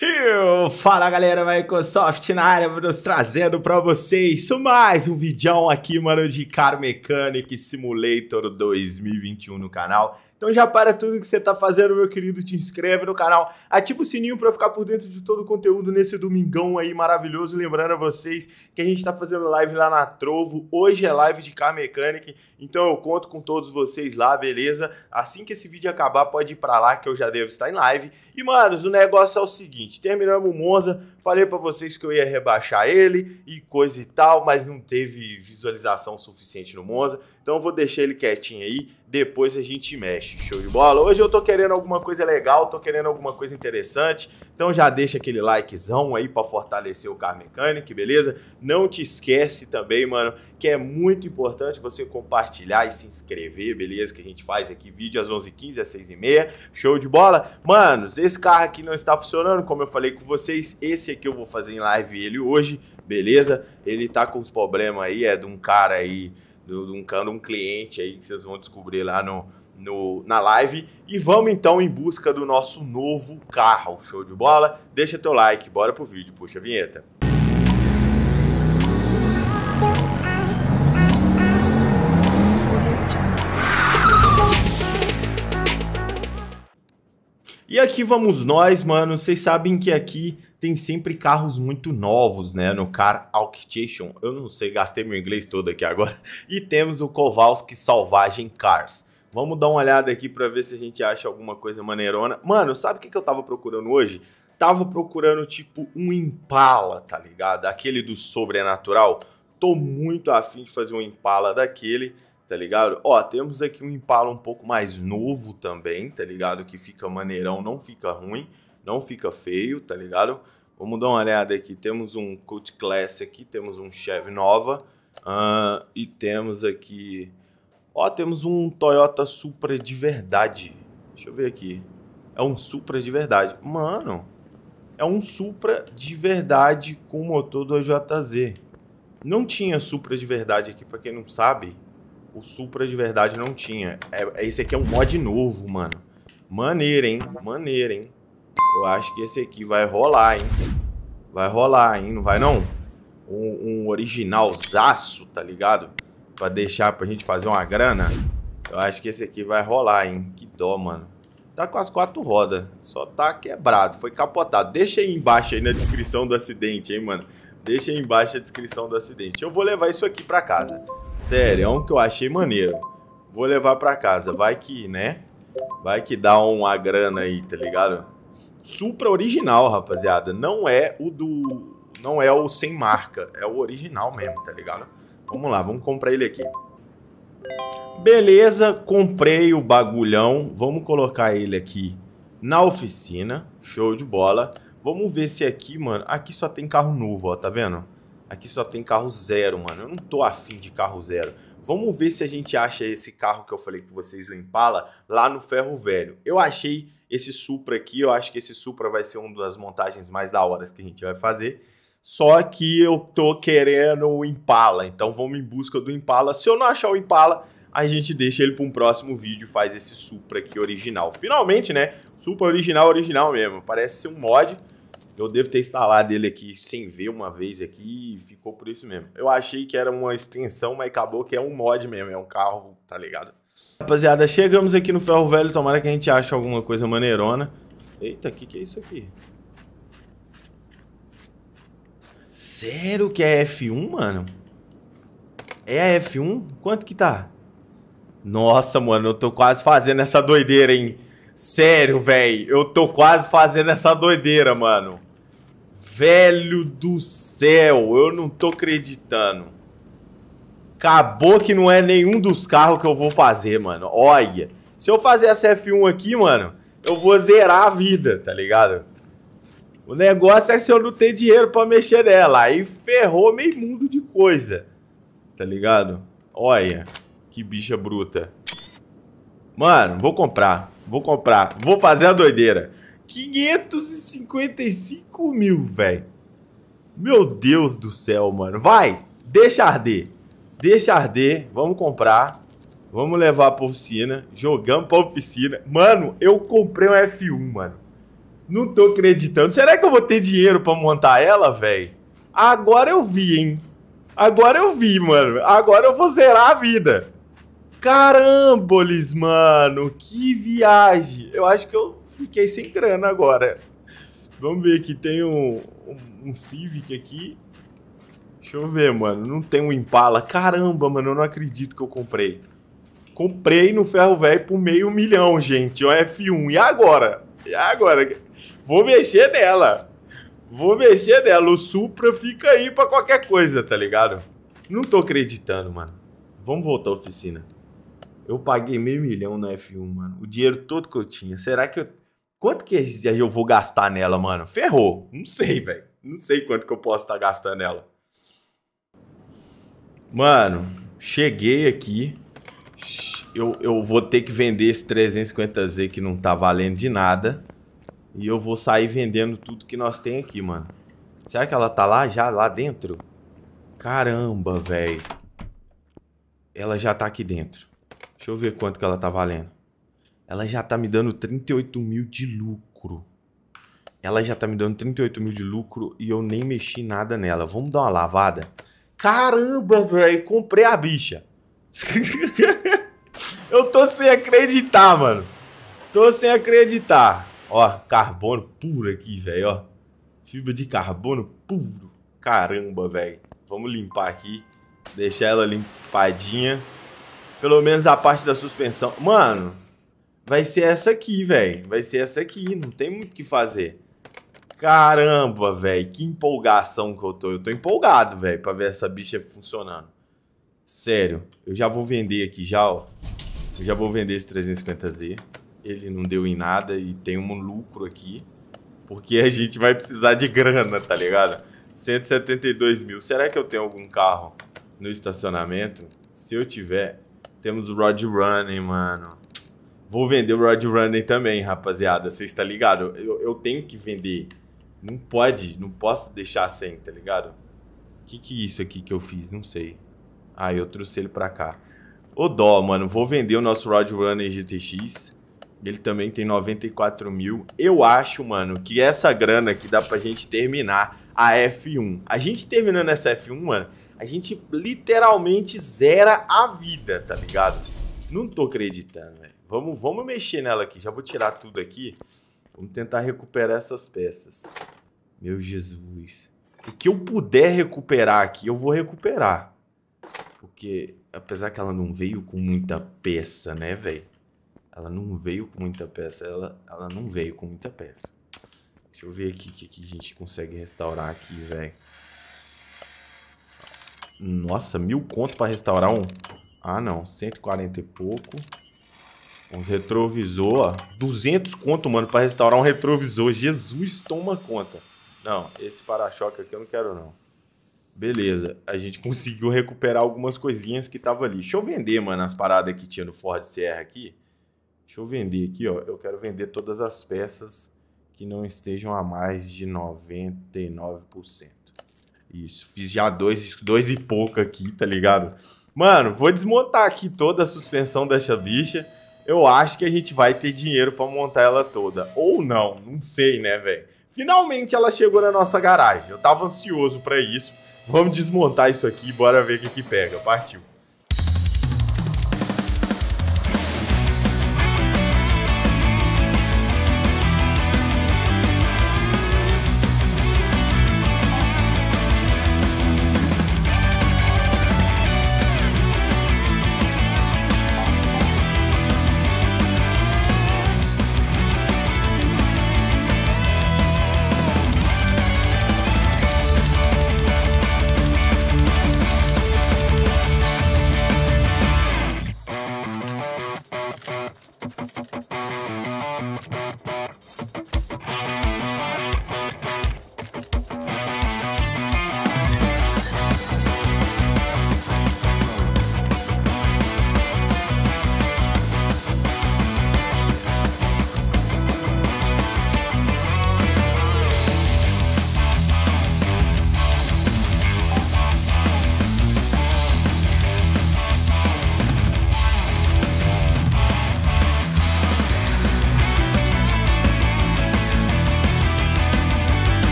Eu, fala galera, Microsoft na área, nos trazendo para vocês mais um vídeo aqui, mano, de Car Mechanic Simulator 2021 no canal. Então já para tudo que você está fazendo, meu querido, te inscreve no canal, ativa o sininho para ficar por dentro de todo o conteúdo nesse domingão aí maravilhoso. Lembrando a vocês que a gente está fazendo live lá na Trovo, hoje é live de Car Mechanic, então eu conto com todos vocês lá, beleza? Assim que esse vídeo acabar, pode ir para lá que eu já devo estar em live. E, manos, o negócio é o seguinte, terminamos o Monza, Falei para vocês que eu ia rebaixar ele e coisa e tal, mas não teve visualização suficiente no Monza. Então eu vou deixar ele quietinho aí, depois a gente mexe. Show de bola? Hoje eu tô querendo alguma coisa legal, tô querendo alguma coisa interessante. Então já deixa aquele likezão aí para fortalecer o carro mecânico, beleza? Não te esquece também, mano, que é muito importante você compartilhar e se inscrever, beleza? Que a gente faz aqui vídeo às 11h15, às 6h30, show de bola. Manos, esse carro aqui não está funcionando, como eu falei com vocês, esse aqui eu vou fazer em live ele hoje, beleza? Ele tá com os problemas aí, é de um cara aí, de um, de um cliente aí que vocês vão descobrir lá no, no, na live e vamos então em busca do nosso novo carro. Show de bola? Deixa teu like, bora pro vídeo, puxa a vinheta. E aqui vamos nós, mano. Vocês sabem que aqui tem sempre carros muito novos, né? No Car Auction. Eu não sei, gastei meu inglês todo aqui agora. E temos o Kowalski Salvagem Cars. Vamos dar uma olhada aqui para ver se a gente acha alguma coisa maneirona. Mano, sabe o que eu tava procurando hoje? Tava procurando, tipo, um Impala, tá ligado? Aquele do sobrenatural. Tô muito afim de fazer um Impala daquele tá ligado? Ó, temos aqui um Impala um pouco mais novo também, tá ligado? Que fica maneirão, não fica ruim, não fica feio, tá ligado? Vamos dar uma olhada aqui, temos um Cult Class aqui, temos um Chevy Nova uh, e temos aqui... Ó, temos um Toyota Supra de verdade. Deixa eu ver aqui. É um Supra de verdade. Mano, é um Supra de verdade com motor do AJZ. Não tinha Supra de verdade aqui, para quem não sabe. O Supra de verdade não tinha. É, é, esse aqui é um mod novo, mano. Maneiro, hein? Maneiro, hein? Eu acho que esse aqui vai rolar, hein? Vai rolar, hein? Não vai, não? Um, um originalzaço, tá ligado? Pra deixar pra gente fazer uma grana. Eu acho que esse aqui vai rolar, hein? Que dó, mano. Tá com as quatro rodas. Só tá quebrado. Foi capotado. Deixa aí embaixo aí na descrição do acidente, hein, mano? Deixa aí embaixo a descrição do acidente. Eu vou levar isso aqui pra casa. Sério, é um que eu achei maneiro. Vou levar pra casa. Vai que, né? Vai que dá uma grana aí, tá ligado? Supra original, rapaziada. Não é o do... Não é o sem marca. É o original mesmo, tá ligado? Vamos lá, vamos comprar ele aqui. Beleza, comprei o bagulhão. Vamos colocar ele aqui na oficina. Show de bola. Vamos ver se aqui, mano... Aqui só tem carro novo, ó, tá vendo? Aqui só tem carro zero, mano. Eu não tô afim de carro zero. Vamos ver se a gente acha esse carro que eu falei com vocês, o Impala, lá no Ferro Velho. Eu achei esse Supra aqui, eu acho que esse Supra vai ser uma das montagens mais da hora que a gente vai fazer. Só que eu tô querendo o Impala, então vamos em busca do Impala. Se eu não achar o Impala, a gente deixa ele para um próximo vídeo, e faz esse Supra aqui original. Finalmente, né? Supra original, original mesmo. Parece ser um mod, eu devo ter instalado ele aqui sem ver uma vez aqui e ficou por isso mesmo. Eu achei que era uma extensão, mas acabou que é um mod mesmo, é um carro, tá ligado? Rapaziada, chegamos aqui no Ferro Velho, tomara que a gente ache alguma coisa maneirona. Eita, o que, que é isso aqui? Sério que é F1, mano? É a F1? Quanto que tá? Nossa, mano, eu tô quase fazendo essa doideira, hein? Sério, velho, eu tô quase fazendo essa doideira, mano. Velho do céu, eu não tô acreditando. Acabou que não é nenhum dos carros que eu vou fazer, mano. Olha, se eu fazer essa F1 aqui, mano, eu vou zerar a vida, tá ligado? O negócio é se eu não ter dinheiro pra mexer nela. Aí ferrou meio mundo de coisa, tá ligado? Olha, que bicha bruta. Mano, vou comprar, vou comprar, vou fazer a doideira. 555 mil, velho. Meu Deus do céu, mano. Vai, deixa arder. Deixa arder, vamos comprar. Vamos levar pra oficina. Jogamos pra oficina. Mano, eu comprei um F1, mano. Não tô acreditando. Será que eu vou ter dinheiro pra montar ela, velho? Agora eu vi, hein? Agora eu vi, mano. Agora eu vou zerar a vida. Caramboles, mano. Que viagem. Eu acho que eu fiquei sem grana agora. Vamos ver aqui, tem um, um, um Civic aqui. Deixa eu ver, mano. Não tem um Impala. Caramba, mano, eu não acredito que eu comprei. Comprei no ferro velho por meio milhão, gente. O F1. E agora? E agora? Vou mexer nela. Vou mexer nela. O Supra fica aí pra qualquer coisa, tá ligado? Não tô acreditando, mano. Vamos voltar à oficina. Eu paguei meio milhão no F1, mano. O dinheiro todo que eu tinha. Será que eu quanto que eu vou gastar nela, mano? Ferrou. Não sei, velho. Não sei quanto que eu posso estar tá gastando nela. Mano, cheguei aqui. Eu, eu vou ter que vender esse 350Z que não tá valendo de nada. E eu vou sair vendendo tudo que nós tem aqui, mano. Será que ela tá lá já, lá dentro? Caramba, velho. Ela já tá aqui dentro. Deixa eu ver quanto que ela tá valendo ela já tá me dando 38 mil de lucro. Ela já tá me dando 38 mil de lucro e eu nem mexi nada nela. Vamos dar uma lavada? Caramba, velho, comprei a bicha. eu tô sem acreditar, mano. Tô sem acreditar. Ó, carbono puro aqui, velho, ó. Fibra de carbono puro. Caramba, velho. Vamos limpar aqui. Deixar ela limpadinha. Pelo menos a parte da suspensão. Mano, Vai ser essa aqui, velho. Vai ser essa aqui. Não tem muito o que fazer. Caramba, velho. Que empolgação que eu tô. Eu tô empolgado, velho, pra ver essa bicha funcionando. Sério. Eu já vou vender aqui já, ó. Eu já vou vender esse 350Z. Ele não deu em nada e tem um lucro aqui. Porque a gente vai precisar de grana, tá ligado? 172 mil. Será que eu tenho algum carro no estacionamento? Se eu tiver, temos o Rod Running, mano. Vou vender o Rod Running também, rapaziada. Você está ligado? Eu, eu, tenho que vender. Não pode, não posso deixar sem, tá ligado? O que, que é isso aqui que eu fiz? Não sei. Ah, eu trouxe ele pra cá. Ô dó, mano. Vou vender o nosso Rod Runner GTX. Ele também tem 94 mil. Eu acho, mano, que essa grana que dá pra gente terminar a F1. A gente terminando essa F1, mano, a gente literalmente zera a vida, tá ligado? Não tô acreditando, velho. Vamos, vamos mexer nela aqui. Já vou tirar tudo aqui. Vamos tentar recuperar essas peças. Meu Jesus. O que eu puder recuperar aqui, eu vou recuperar. Porque, apesar que ela não veio com muita peça, né, velho? Ela não veio com muita peça. Ela, ela não veio com muita peça. Deixa eu ver aqui o que, que a gente consegue restaurar aqui, velho. Nossa, mil conto pra restaurar um? Ah, não. 140 e pouco. Uns retrovisor, ó. 200 conto, mano, pra restaurar um retrovisor. Jesus, toma conta. Não, esse para-choque aqui eu não quero, não. Beleza, a gente conseguiu recuperar algumas coisinhas que tava ali. Deixa eu vender, mano, as paradas que tinha no Ford Sierra aqui. Deixa eu vender aqui, ó. Eu quero vender todas as peças que não estejam a mais de 99%. Isso, fiz já dois, dois e pouco aqui, tá ligado? Mano, vou desmontar aqui toda a suspensão dessa bicha. Eu acho que a gente vai ter dinheiro para montar ela toda. Ou não, não sei, né, velho? Finalmente ela chegou na nossa garagem. Eu tava ansioso para isso. Vamos desmontar isso aqui e bora ver o que, que pega. Partiu.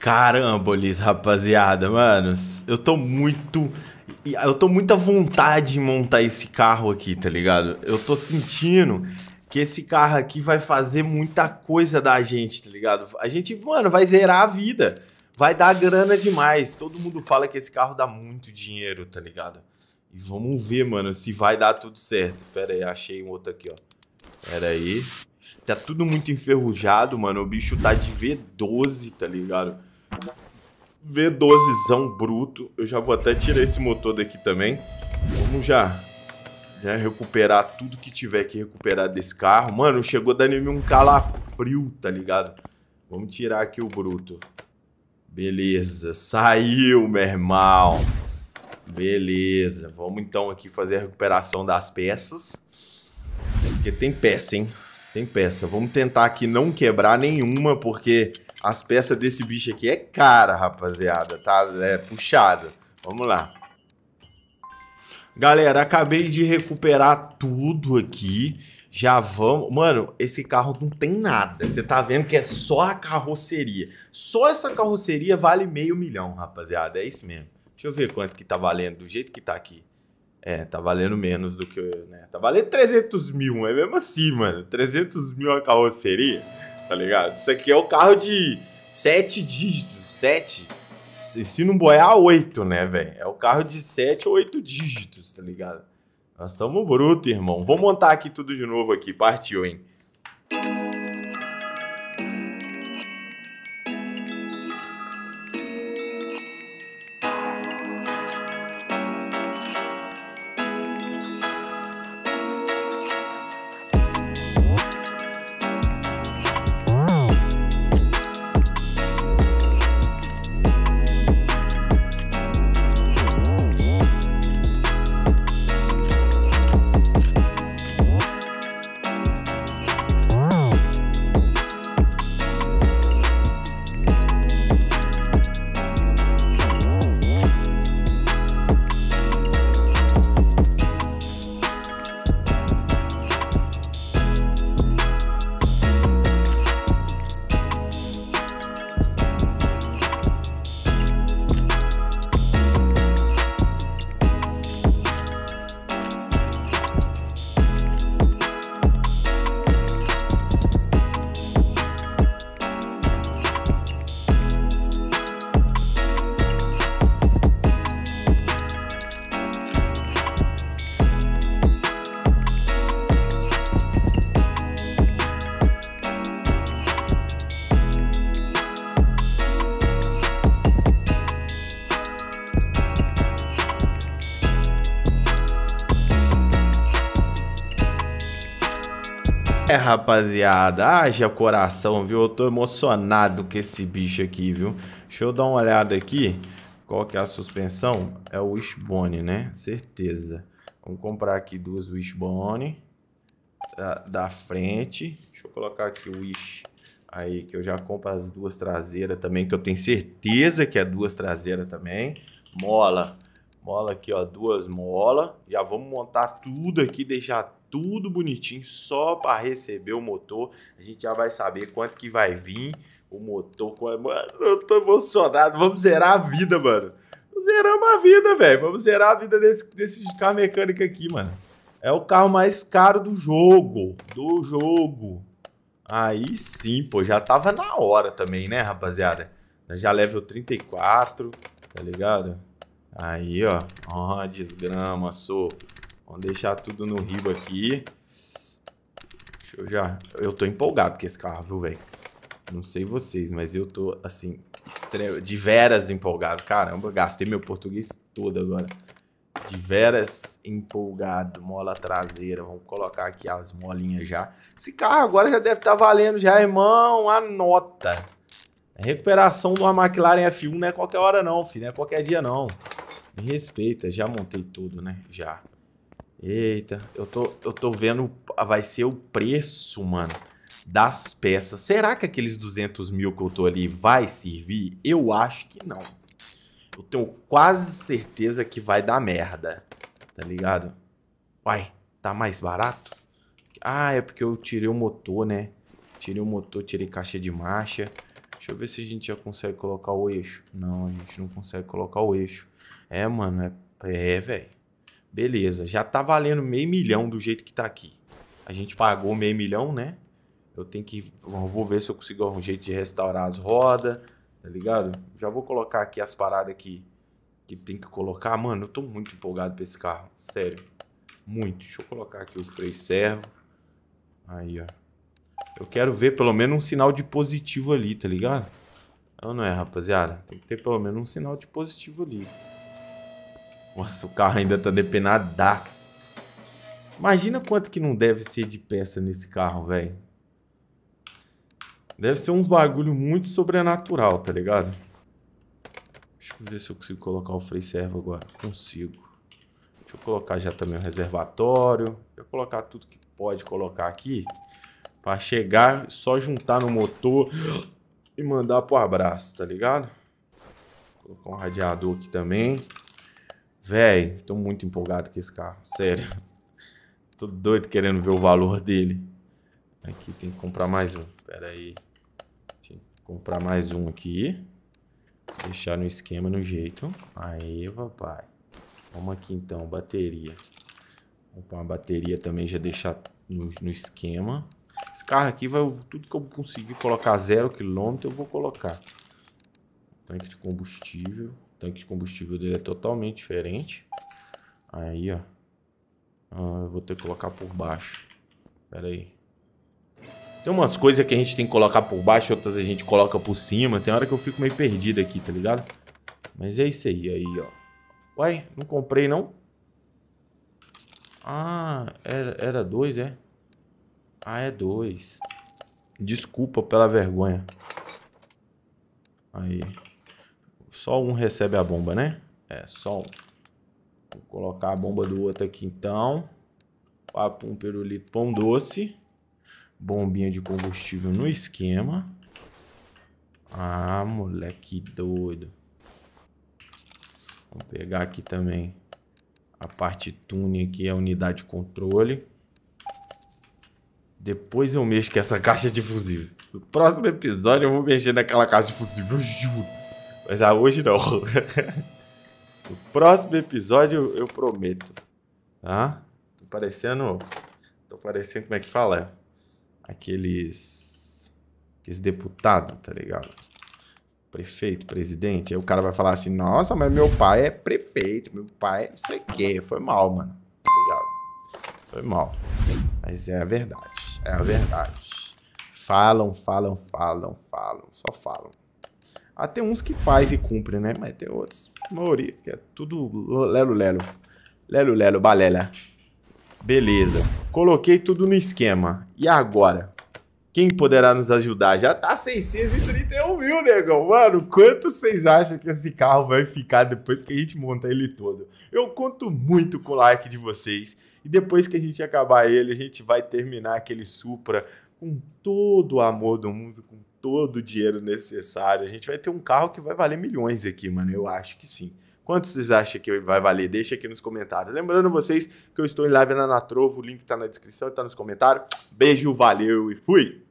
Carambolis, rapaziada, mano. Eu tô muito. Eu tô muita vontade em montar esse carro aqui, tá ligado? Eu tô sentindo que esse carro aqui vai fazer muita coisa da gente, tá ligado? A gente, mano, vai zerar a vida. Vai dar grana demais. Todo mundo fala que esse carro dá muito dinheiro, tá ligado? E vamos ver, mano, se vai dar tudo certo. Pera aí, achei um outro aqui, ó. Pera aí. Tá tudo muito enferrujado, mano. O bicho tá de V12, tá ligado? V12zão bruto. Eu já vou até tirar esse motor daqui também. Vamos já. Já recuperar tudo que tiver que recuperar desse carro. Mano, chegou dando em mim um calafrio, tá ligado? Vamos tirar aqui o bruto. Beleza, saiu, meu irmão. Beleza, vamos então aqui fazer a recuperação das peças. Porque tem peça, hein? Tem peça. Vamos tentar aqui não quebrar nenhuma, porque as peças desse bicho aqui é cara, rapaziada, tá? É puxado. Vamos lá. Galera, acabei de recuperar tudo aqui. Já vamos... Mano, esse carro não tem nada. Você tá vendo que é só a carroceria. Só essa carroceria vale meio milhão, rapaziada. É isso mesmo. Deixa eu ver quanto que tá valendo, do jeito que tá aqui. É, tá valendo menos do que... Né? Tá valendo 300 mil, é mesmo assim, mano. 300 mil a carroceria tá ligado? Isso aqui é o carro de sete dígitos, sete. Se não boiar, oito, né, velho? É o carro de sete ou oito dígitos, tá ligado? Nós estamos bruto, irmão. Vou montar aqui tudo de novo aqui. Partiu, hein? rapaziada. Haja é coração, viu? Eu tô emocionado com esse bicho aqui, viu? Deixa eu dar uma olhada aqui. Qual que é a suspensão? É o Wishbone, né? Certeza. Vamos comprar aqui duas Wishbone. Da, da frente. Deixa eu colocar aqui o Wish aí, que eu já compro as duas traseiras também, que eu tenho certeza que é duas traseiras também. Mola. Mola aqui, ó, duas mola. Já vamos montar tudo aqui, deixar tudo bonitinho só para receber o motor. A gente já vai saber quanto que vai vir o motor. Mano, eu tô emocionado. Vamos zerar a vida, mano. Zeramos a vida, velho. Vamos zerar a vida desse, desse carro mecânico aqui, mano. É o carro mais caro do jogo. Do jogo. Aí sim, pô. Já tava na hora também, né, rapaziada? Já level 34, tá ligado? Aí, ó. Ó, desgrama, sopro. Vamos deixar tudo no ribo aqui. Deixa eu já... Eu tô empolgado com esse carro, viu, velho? Não sei vocês, mas eu tô, assim, estre... de veras empolgado. Caramba, gastei meu português todo agora. De veras empolgado. Mola traseira. Vamos colocar aqui as molinhas já. Esse carro agora já deve estar tá valendo já, irmão. Anota. A é recuperação de uma McLaren F1 não é qualquer hora não, filho. Não é qualquer dia não. Me respeita. Já montei tudo, né? Já. Eita, eu tô, eu tô vendo, ah, vai ser o preço, mano, das peças. Será que aqueles 200 mil que eu tô ali vai servir? Eu acho que não. Eu tenho quase certeza que vai dar merda, tá ligado? Uai, tá mais barato? Ah, é porque eu tirei o motor, né? Tirei o motor, tirei caixa de marcha. Deixa eu ver se a gente já consegue colocar o eixo. Não, a gente não consegue colocar o eixo. É, mano, é, é velho. Beleza, já tá valendo meio milhão do jeito que tá aqui. A gente pagou meio milhão, né? Eu tenho que. Eu vou ver se eu consigo algum jeito de restaurar as rodas, tá ligado? Já vou colocar aqui as paradas que, que tem que colocar. Mano, eu tô muito empolgado pra esse carro, sério. Muito. Deixa eu colocar aqui o freio servo. Aí, ó. Eu quero ver pelo menos um sinal de positivo ali, tá ligado? Ou não é, rapaziada? Tem que ter pelo menos um sinal de positivo ali. Nossa, o carro ainda tá depenadaço. Imagina quanto que não deve ser de peça nesse carro, velho. Deve ser uns bagulho muito sobrenatural, tá ligado? Deixa eu ver se eu consigo colocar o freio servo agora. Consigo. Deixa eu colocar já também o reservatório. Deixa eu colocar tudo que pode colocar aqui. Pra chegar, só juntar no motor e mandar pro abraço, tá ligado? Vou colocar um radiador aqui também. Véi, tô muito empolgado com esse carro, sério. Tô doido querendo ver o valor dele. Aqui tem que comprar mais um, pera aí. comprar mais um aqui. Deixar no esquema, no jeito. Aí, papai. Vamos aqui então, bateria. Vou pôr uma bateria também, já deixar no, no esquema. Esse carro aqui, vai, tudo que eu conseguir colocar zero quilômetro, eu vou colocar. Tanque de combustível tanque de combustível dele é totalmente diferente. Aí, ó. Ah, eu vou ter que colocar por baixo. Pera aí. Tem umas coisas que a gente tem que colocar por baixo, outras a gente coloca por cima. Tem hora que eu fico meio perdido aqui, tá ligado? Mas é isso aí, aí, ó. Uai, não comprei, não? Ah, era, era dois, é? Ah, é dois. Desculpa pela vergonha. Aí. Só um recebe a bomba, né? É, só um. Vou colocar a bomba do outro aqui, então. Papo, um perulito, pão doce. Bombinha de combustível no esquema. Ah, moleque doido. Vamos pegar aqui também a parte tune aqui, a unidade de controle. Depois eu mexo com essa caixa de fusível. No próximo episódio eu vou mexer naquela caixa de fusível, eu juro. Mas ah, hoje não. O próximo episódio eu prometo. Tá? Tô parecendo. Tô parecendo como é que fala? Aqueles. Aqueles deputados, tá ligado? Prefeito, presidente. Aí o cara vai falar assim: Nossa, mas meu pai é prefeito, meu pai é não sei o quê. Foi mal, mano. Tá ligado? Foi mal. Mas é a verdade. É a verdade. Falam, falam, falam, falam. Só falam. Até ah, uns que faz e cumpre, né? Mas tem outros, maioria, que é tudo lelo lelo. Lelo lelo, balela. Beleza. Coloquei tudo no esquema. E agora? Quem poderá nos ajudar? Já tá 631 mil, negão. Mano, quanto vocês acham que esse carro vai ficar depois que a gente monta ele todo? Eu conto muito com o like de vocês. E depois que a gente acabar ele, a gente vai terminar aquele Supra com todo o amor do mundo, com todo o dinheiro necessário. A gente vai ter um carro que vai valer milhões aqui, mano. Eu acho que sim. Quanto vocês acham que vai valer? Deixa aqui nos comentários. Lembrando vocês que eu estou em live na Natrovo, o link está na descrição e está nos comentários. Beijo, valeu e fui!